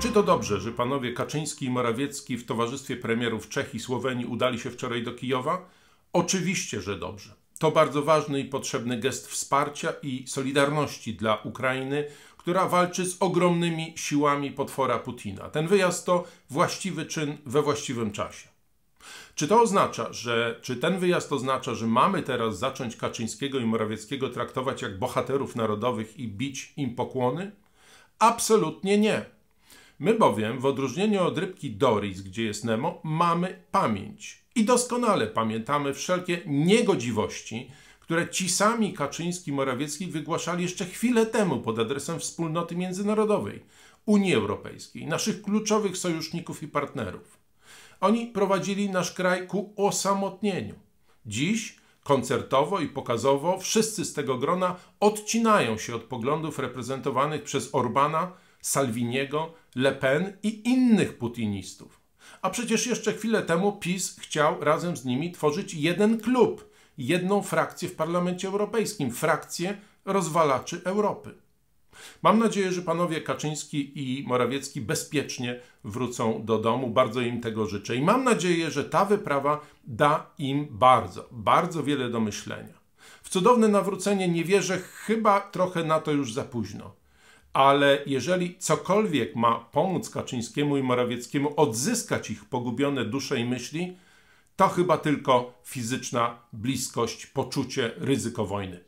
Czy to dobrze, że panowie Kaczyński i Morawiecki w towarzystwie premierów Czech i Słowenii udali się wczoraj do Kijowa? Oczywiście, że dobrze. To bardzo ważny i potrzebny gest wsparcia i solidarności dla Ukrainy, która walczy z ogromnymi siłami potwora Putina. Ten wyjazd to właściwy czyn we właściwym czasie. Czy to oznacza, że czy ten wyjazd oznacza, że mamy teraz zacząć Kaczyńskiego i Morawieckiego traktować jak bohaterów narodowych i bić im pokłony? Absolutnie nie. My bowiem, w odróżnieniu od rybki Doris, gdzie jest Nemo, mamy pamięć i doskonale pamiętamy wszelkie niegodziwości, które ci sami Kaczyński i Morawiecki wygłaszali jeszcze chwilę temu pod adresem wspólnoty międzynarodowej, Unii Europejskiej, naszych kluczowych sojuszników i partnerów. Oni prowadzili nasz kraj ku osamotnieniu. Dziś koncertowo i pokazowo wszyscy z tego grona odcinają się od poglądów reprezentowanych przez Orbana, Salviniego, Le Pen i innych putinistów. A przecież jeszcze chwilę temu PiS chciał razem z nimi tworzyć jeden klub, jedną frakcję w Parlamencie Europejskim frakcję rozwalaczy Europy. Mam nadzieję, że panowie Kaczyński i Morawiecki bezpiecznie wrócą do domu. Bardzo im tego życzę i mam nadzieję, że ta wyprawa da im bardzo, bardzo wiele do myślenia. W cudowne nawrócenie nie wierzę, chyba trochę na to już za późno. Ale jeżeli cokolwiek ma pomóc Kaczyńskiemu i Morawieckiemu odzyskać ich pogubione dusze i myśli, to chyba tylko fizyczna bliskość, poczucie ryzyko wojny.